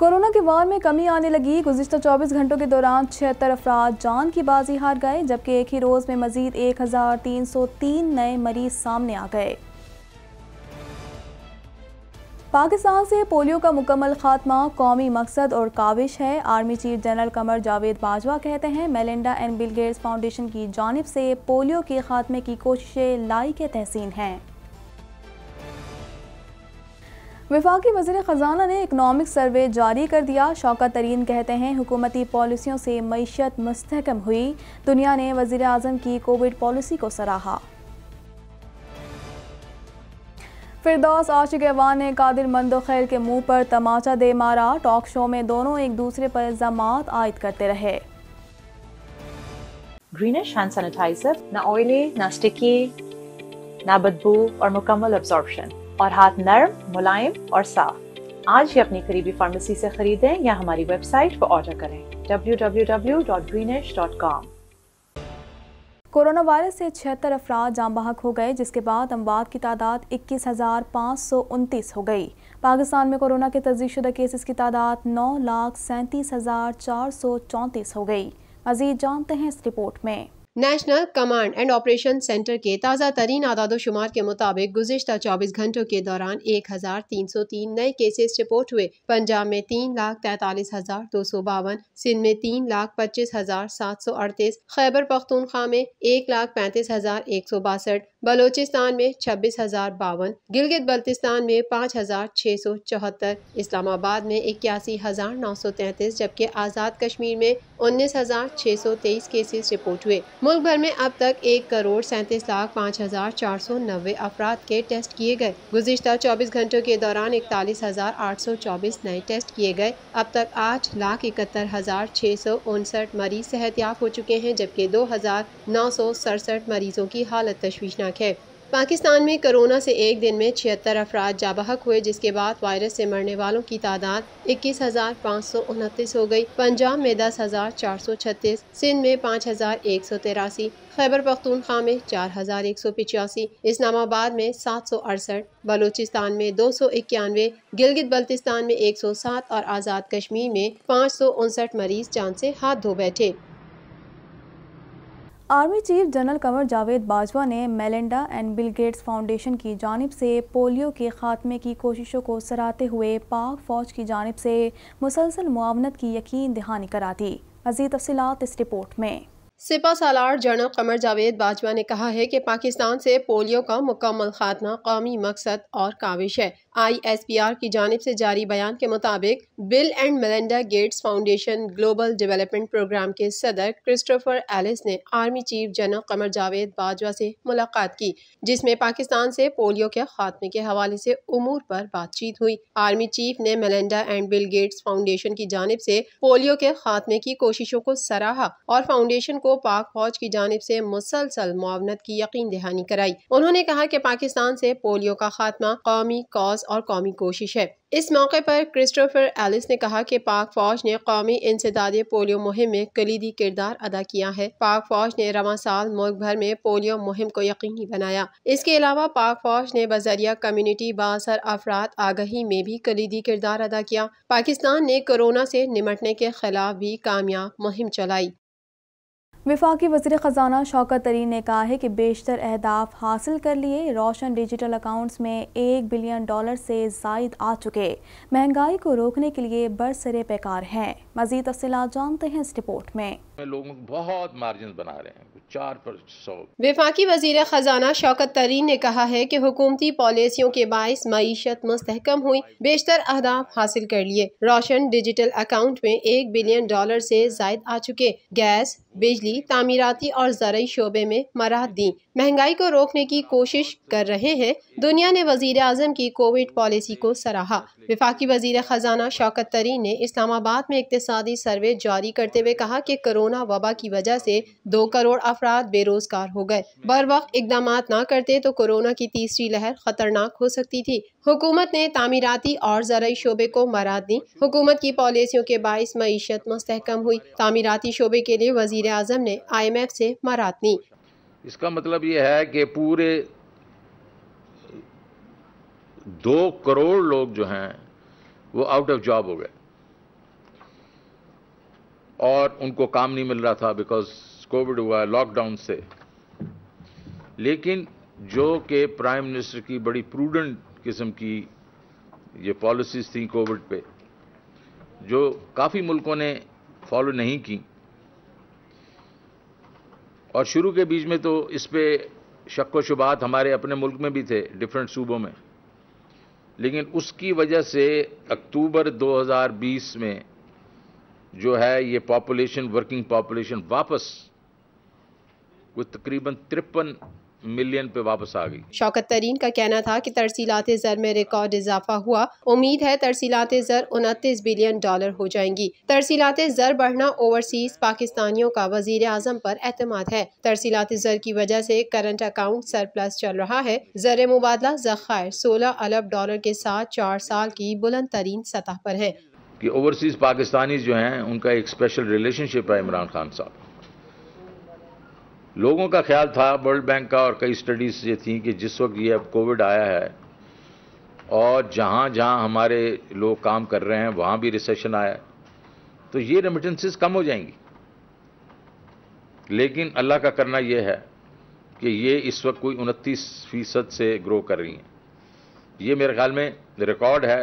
corona के वार में कमी आने लगी गुजशत 24 घंटों के दौरान छिहत्तर अफराद जान की बाजी हार गए जबकि एक ही रोज़ में मजीद 1303 नए मरीज सामने आ गए पाकिस्तान से पोलियो का मुकम्मल खात्मा कौमी मकसद और काविश है army chief general Qamar Javed Bajwa कहते हैं मेलिंडा एंड बिलगेट्स फाउंडेशन की जानब से पोलियो के खात्मे की कोशिशें लाई के तहसीन हैं विफाक वजी ख़जाना ने इकनॉमिक सर्वे जारी कर दिया शौकत तरीन कहते हैं हुकूमती पॉलिसियों से मीशत मस्तकम हुई दुनिया ने वजीर अजम की कोविड पॉलिसी को सराहा फिरदौस आशिक एवान ने कादिर मंदो खैर के मुंह पर तमाचा दे मारा टॉक शो में दोनों एक दूसरे पर इल्जाम आयद करते रहे ग्रीनिश हैंड सैनिटाइजर ना ऑयली ना स्टिकी ना बदबू और मुकम्मल अब्जॉर्बशन और हाथ नर्म मुलायम और साफ आज ही अपनी करीबी फार्मेसी से खरीदें या हमारी वेबसाइट पर ऑर्डर करें www.greenish.com कोरोना वायरस से छिहत्तर अफराद जाम बहक हो गए जिसके बाद अमवात की तादाद इक्कीस हज़ार पाँच सौ उनतीस हो गई पाकिस्तान में कोरोना के तजीशुदा केसेस की तादाद नौ लाख सैंतीस हज़ार चार सौ चौंतीस हो गई मजीद जानते हैं इस रिपोर्ट में National Command and Operation Centre के ताज़ा तरीन आदादोशुमार के मुताबिक गुजशत 24 घंटों के दौरान 1,303 नए केसेस रिपोर्ट हुए पंजाब में तीन लाख तैतालीस हज़ार दो सौ बावन सिंध में तीन लाख पच्चीस हज़ार सात सौ अड़तीस खैबर पख्तूनख्वा में एक लाख पैंतीस हज़ार एक सौ बासठ बलोचिस्तान में छब्बीस हज़ार बावन गिलगित बल्तिस्तान में पाँच हज़ार छः सौ चौहत्तर इस्लामाबाद में इक्यासी हज़ार नौ सौ तैंतीस जबकि आज़ाद कश्मीर में उन्नीस हज़ार छः सौ तेईस केसेस रिपोर्ट हुए मुल्क भर में अब तक एक करोड़ सैंतीस लाख पाँच हज़ार चार सौ नब्बे अफराद के टेस्ट किए गए गुजशत चौबीस घंटों के दौरान इकतालीस हज़ार आठ सौ चौबीस नए टेस्ट किए गए अब तक आठ लाख इकहत्तर हज़ार छः सौ उनसठ मरीज सेहतियाब हो चुके हैं जबकि दो हज़ार नौ सौ सड़सठ मरीजों की हालत तशवीशनाक है पाकिस्तान में कोरोना से एक दिन में छिहत्तर अफराद जाबहक हुए जिसके बाद वायरस से मरने वालों की तादाद इक्कीस हज़ार पाँच सौ उनतीस हो गई पंजाब में दस हज़ार चार सौ छत्तीस सिंध में पाँच हज़ार एक सौ तिरासी खैबर पख्तूनख्वा में चार हज़ार एक सौ पिचासी इस्लामाबाद में सात सौ अड़सठ बलूचिस्तान में दो सौ इक्यानवे गिलगित बल्तिस्तान में एक सौ सात और आज़ाद कश्मीर में पाँच सौ उनसठ मरीज जान से हाथ धो बैठे army chief general Qamar Javed Bajwa ने Melinda and Bill Gates Foundation की जानब से पोलियो के खात्मे की कोशिशों को सराहते हुए पाक फ़ौज की जानब से मुसलसल मुआवनत की यकीन दहानी करा दी मजीद तफसी इस रिपोर्ट में सिपा सालार जनरल कमर जावेद बाजवा ने कहा है कि पाकिस्तान से पोलियो का मुकम्मल खात्मा कौमी मकसद और काविश है आईएसपीआर की जानब से जारी बयान के मुताबिक Bill and Melinda Gates Foundation global development programme के सदर क्रिस्टोफर एलिस ने army chief general Qamar Javed Bajwa से मुलाकात की जिसमें पाकिस्तान से पोलियो के खात्मे के हवाले से उमूर पर बातचीत हुई आर्मी चीफ ने Melinda and Bill Gates Foundation की जानब से पोलियो के खात्मे की कोशिशों को सराहा और फाउंडेशन को पाक फौज की जानब से मुसलसल मुआवनत की यकीन दहानी कराई उन्होंने कहा कि पाकिस्तान से पोलियो का खात्मा कौमी कॉज और कौमी कोशिश है इस मौके पर क्रिस्टोफर एलिस ने कहा कि पाक फौज ने कौमी इंसदाद पोलियो मुहिम में कलीदी किरदार अदा किया है पाक फौज ने रवा साल मुल्क भर में पोलियो मुहिम को यकीनी बनाया इसके अलावा पाक फौज ने बजरिया कम्युनिटी बासर अफराद आगही में भी कलीदी किरदार अदा किया पाकिस्तान ने कोरोना से निमटने के खिलाफ भी कामयाब मुहिम चलाई विफाकी वजीर ख़जाना शौकत तरीन ने कहा है कि बेशतर अहदाफ हासिल कर लिए रोशन डिजिटल अकाउंट्स में एक बिलियन डॉलर से जायद आ चुके महंगाई को रोकने के लिए बरसरे पैकार हैं मजीद तफ़ी जानते हैं इस रिपोर्ट में लोग बहुत मार्जिन बना रहे हैं चार परसेंट विफाकी वजीर खजाना शौकत तरीन ने कहा है की हुकूमती पॉलिसियों के बायस मीशत मस्तकम हुई बेशतर अहदाफ हासिल कर लिए रोशन डिजिटल अकाउंट में एक बिलियन डॉलर ऐसी जायद आ चुके गैस बिजली तमीराती और जरिए शोबे में मराह दी महंगाई को रोकने की कोशिश कर रहे हैं दुनिया ने वजीर अजम की कोविड पॉलिसी को सराहा विफाकी वजीर खजाना शौकत तरीन ने इस्लामाबाद में साथ सर्वे जारी करते हुए कहा कि कोरोना वबा की वजह से दो करोड़ अफराद बेरोजगार हो गए बर वक्त इकदाम न करते तो कोरोना की तीसरी लहर खतरनाक हो सकती थी हुकूमत ने तमीराती और जरिए शोबे को मराद दी हुकूमत की पॉलिसियों के बायस मीशत मस्तकम हुई तामीराती शोबे के लिए वजीर अजम ने आई एम एफ से मराद दी इसका मतलब ये है कि पूरे दो करोड़ लोग जो हैं वो आउट ऑफ जॉब हो गए और उनको काम नहीं मिल रहा था बिकॉज कोविड हुआ है लॉकडाउन से लेकिन जो कि प्राइम मिनिस्टर की बड़ी प्रूडेंट किस्म की ये पॉलिसीज थी कोविड पे जो काफ़ी मुल्कों ने फॉलो नहीं की और शुरू के बीच में तो इस पर शक व शुबात हमारे अपने मुल्क में भी थे डिफरेंट सूबों में लेकिन उसकी वजह से अक्टूबर 2020 में जो है ये पॉपुलेशन वर्किंग पॉपुलेशन वापस कुछ तकरीबन तिरपन मिलियन पे वापस आ गई शौकत तरीन का कहना था कि तरसीलात ज़र में रिकॉर्ड इजाफा हुआ उम्मीद है तरसीलात ज़र उनतीस बिलियन डॉलर हो जाएंगी तरसीलात ज़र बढ़ना ओवरसीज पाकिस्तानियों का वजीर अजम पर एतम है तरसीलात ज़र की वजह से करंट अकाउंट सरप्लस चल रहा है ज़र मुबादला जखायर सोलह अरब डॉलर के साथ चार साल की बुलंद तरीन सतह पर है कि ओवरसीज़ पाकिस्तानी जो हैं उनका एक स्पेशल रिलेशनशिप है इमरान खान साहब लोगों का ख्याल था वर्ल्ड बैंक का और कई स्टडीज़ ये थी कि जिस वक्त ये अब कोविड आया है और जहां जहां हमारे लोग काम कर रहे हैं वहां भी रिसेशन आया तो ये रेमिटेंसेस कम हो जाएंगी लेकिन अल्लाह का करना यह है कि ये इस वक्त कोई उनतीस फीसद से ग्रो कर रही हैं ये मेरे ख्याल में रिकॉर्ड है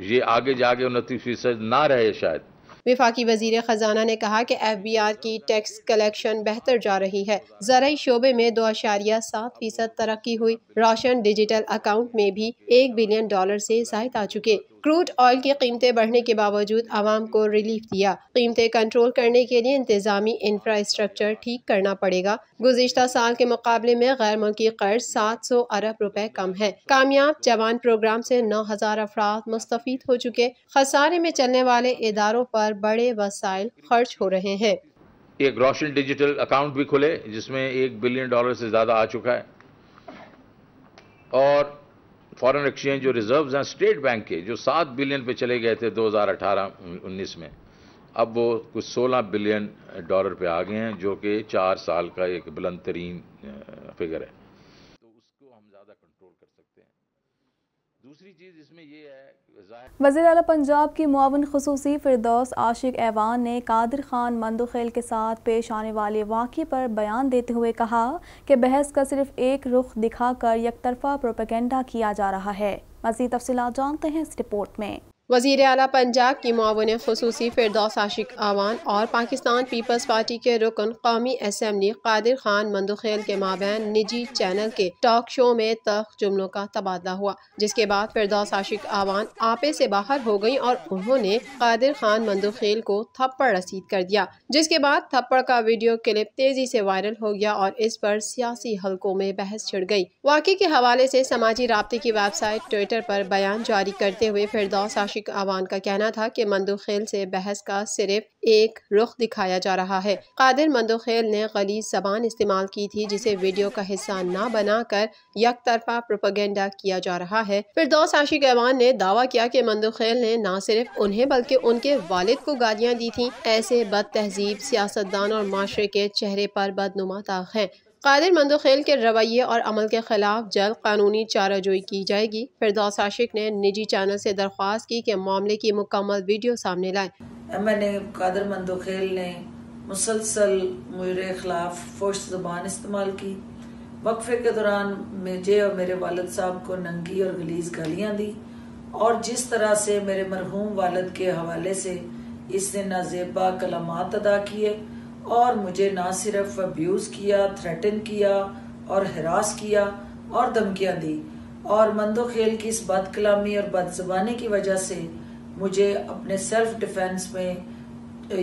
ये आगे जाके उनतीस फीसद ना रहे शायद विफाकी वजीर खजाना ने कहा कि एफ बी आर की टैक्स कलेक्शन बेहतर जा रही है जरिए शोबे में दो अशारिया सात फीसद तरक्की हुई रोशन डिजिटल अकाउंट में भी एक बिलियन डॉलर से जायद आ चुके क्रूड ऑयल की कीमतें बढ़ने के बावजूद आवाम को रिलीफ दिया कीमतें कंट्रोल करने के लिए इंतजामी इंफ्रास्ट्रक्चर ठीक करना पड़ेगा गुजशत साल के मुकाबले में गैर मुल्की कर्ज सात सौ अरब रुपए कम है कामयाब जवान प्रोग्राम से नौ हजार अफराद मुस्तफ़ हो चुके खसारे में चलने वाले इदारों पर बड़े वसाइल खर्च हो रहे हैं एक रोशन डिजिटल अकाउंट भी खुले जिसमें एक बिलियन डॉलर से ज़्यादा आ चुका है और फॉरेन एक्सचेंज जो रिजर्व्स हैं स्टेट बैंक के जो सात बिलियन पे चले गए थे 2018-19 में अब वो कुछ 16 बिलियन डॉलर पे आ गए हैं जो कि चार साल का एक बुलंद तरीन फिगर है वजीर अला पंजाब की मुआवन खसूसी फिरदौस आशिक ऐवान ने कादिर खान मंदोखेल के साथ पेश आने वाले वाक़े पर बयान देते हुए कहा कि बहस का सिर्फ एक रुख दिखाकर यकतरफा प्रोपेगेंडा किया जा रहा है मजीद तफसी जानते हैं इस रिपोर्ट में वजीर अला पंजाब की मावन खसूसी फिरदौस आशिक आवान और पाकिस्तान पीपल्स पार्टी के रुकन कौमी असम्बली कादिर खान मंदुखेल के माबैन निजी चैनल के टॉक शो में तख जुमलों का तबादला हुआ जिसके बाद फिरदौस आशिक आवान आपे से बाहर हो गई और उन्होंने कादिर खान मंदुखेल को थप्पड़ रसीद कर दिया जिसके बाद थप्पड़ का वीडियो क्लिप तेजी से वायरल हो गया और इस पर सियासी हलकों में बहस छिड़ गई वाकई के हवाले से समाजी रबते की वेबसाइट ट्विटर पर बयान जारी करते हुए फिरदौस आशिक मुतफिक आवान का कहना था कि मंदोखेल से बहस का सिर्फ एक रुख दिखाया जा रहा है कादिर मंदोखेल ने गली जबान इस्तेमाल की थी जिसे वीडियो का हिस्सा न बनाकर यक तरफा प्रोपोगंडा किया जा रहा है फिर दो आशिक अवान ने दावा किया कि मंदोखेल ने न सिर्फ उन्हें बल्कि उनके वालिद को गालियाँ दी थी ऐसे बद तहजीब सियासतदान और माशरे के चेहरे पर बदनुमा ताक हैं कादिर मंदोखेल के रवैये और अमल के खिलाफ जल्द कानूनी चाराजोई की जाएगी फिरदौस आशिक ने निजी चैनल से दरख्वास्त की कि मामले की मुकम्मल वीडियो सामने लाए M N A Qadir Mandokhel ने मुसलसल मेरे खिलाफ फोर्स जबान इस्तेमाल की वक्फे के दौरान मुझे और मेरे वालद साहब को नंगी और गलीज गालियाँ दी और जिस तरह से मेरे मरहूम वालद के हवाले से इसने नाजेबा कलामात अदा किए और मुझे ना सिर्फ अब्यूज़ किया थ्रेटन किया और हरास किया और धमकियाँ दी और मंदो खेल की इस बद कलामी और बदजबानी की वजह से मुझे अपने सेल्फ डिफेंस में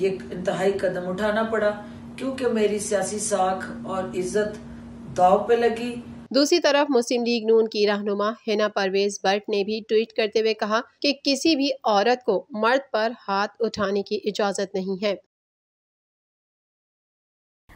ये इंतहाई कदम उठाना पड़ा क्योंकि मेरी सियासी साख और इज्जत दाव पे लगी दूसरी तरफ मुस्लिम लीग नून की रहनुमा हिना परवेज बट ने भी ट्वीट करते हुए कहा कि किसी भी औरत को मर्द पर हाथ उठाने की इजाज़त नहीं है